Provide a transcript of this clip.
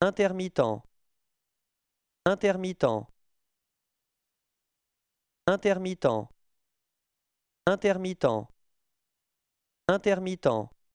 Intermittent. Intermittent. Intermittent. Intermittent. Intermittent.